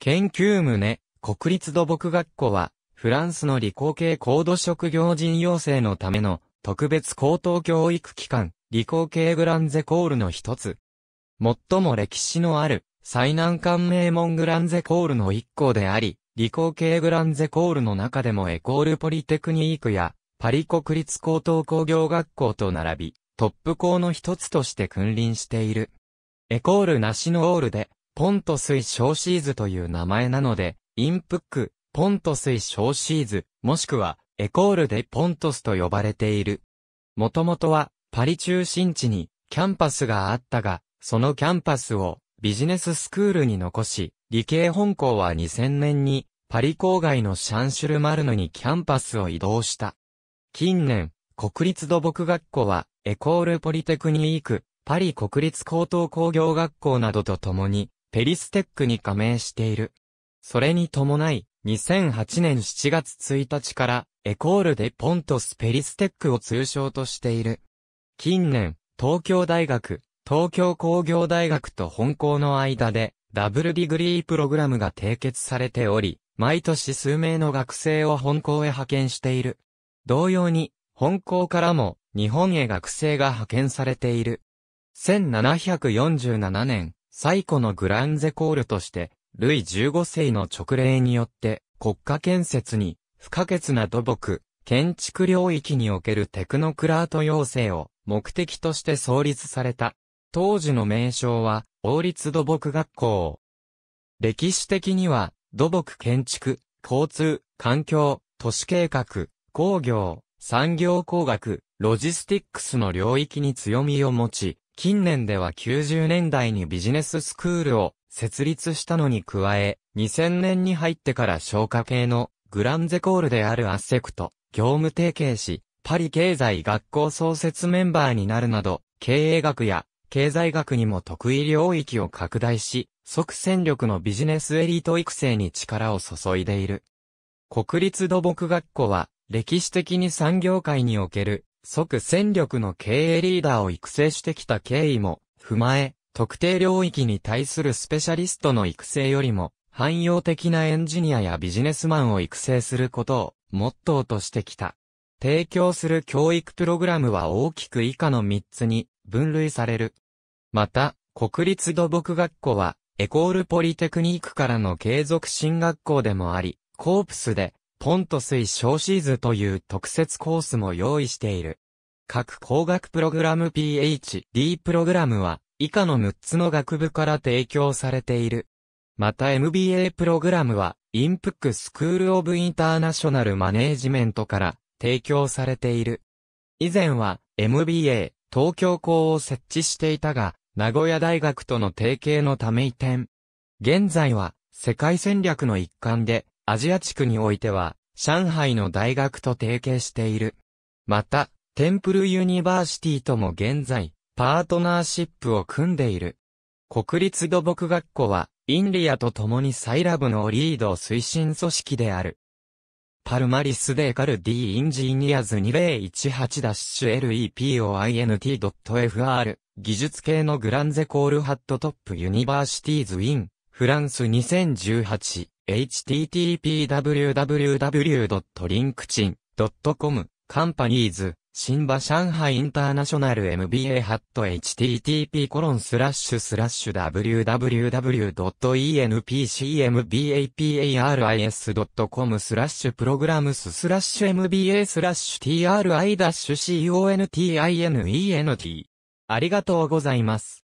研究棟、国立土木学校は、フランスの理工系高度職業人養成のための特別高等教育機関、理工系グランゼコールの一つ。最も歴史のある最難関名門グランゼコールの一校であり、理工系グランゼコールの中でもエコールポリテクニークやパリ国立高等工業学校と並び、トップ校の一つとして君臨している。エコールナシノオールでポント水小シーズという名前なので、インプック、ポント水小シーズ、もしくは、エコールでポントスと呼ばれている。もともとは、パリ中心地に、キャンパスがあったが、そのキャンパスを、ビジネススクールに残し、理系本校は2000年に、パリ郊外のシャンシュルマルヌにキャンパスを移動した。近年、国立土木学校は、エコールポリテクニーク、パリ国立高等工業学校などとともに、ペリステックに加盟している。それに伴い、2008年7月1日から、エコールでポントスペリステックを通称としている。近年、東京大学、東京工業大学と本校の間で、ダブルディグリープログラムが締結されており、毎年数名の学生を本校へ派遣している。同様に、本校からも日本へ学生が派遣されている。1747年、最古のグランゼコールとして、ルイ15世の直令によって国家建設に不可欠な土木、建築領域におけるテクノクラート要請を目的として創立された。当時の名称は王立土木学校。歴史的には土木建築、交通、環境、都市計画、工業、産業工学、ロジスティックスの領域に強みを持ち、近年では90年代にビジネススクールを設立したのに加え、2000年に入ってから消化系のグランゼコールであるアッセクと業務提携し、パリ経済学校創設メンバーになるなど、経営学や経済学にも得意領域を拡大し、即戦力のビジネスエリート育成に力を注いでいる。国立土木学校は、歴史的に産業界における即戦力の経営リーダーを育成してきた経緯も踏まえ、特定領域に対するスペシャリストの育成よりも、汎用的なエンジニアやビジネスマンを育成することをモットーとしてきた。提供する教育プログラムは大きく以下の3つに分類される。また、国立土木学校は、エコールポリテクニックからの継続進学校でもあり、コープスでポント水小シーズという特設コースも用意している。各工学プログラム PhD プログラムは以下の6つの学部から提供されている。また MBA プログラムはインプックスクールオブインターナショナルマネージメントから提供されている。以前は MBA 東京校を設置していたが、名古屋大学との提携のため移転。現在は世界戦略の一環でアジア地区においては、上海の大学と提携している。また、テンプルユニバーシティとも現在、パートナーシップを組んでいる。国立土木学校は、インリアと共にサイラブのリード推進組織である。パルマリスデーカルディインジニアズ 2018-LEPOINT.FR 技術系のグランゼコールハットトップユニバーシティーズインフランス2018 http://www.linkchin.com カンパニーズ新場上海インターナショナル MBA ハット http コロンスラッシュスラッシュ www.enpcmbaparis.com スラッシュプログラムススラッシュ MBA スラッシュ TRI-CONTINENT ありがとうございます。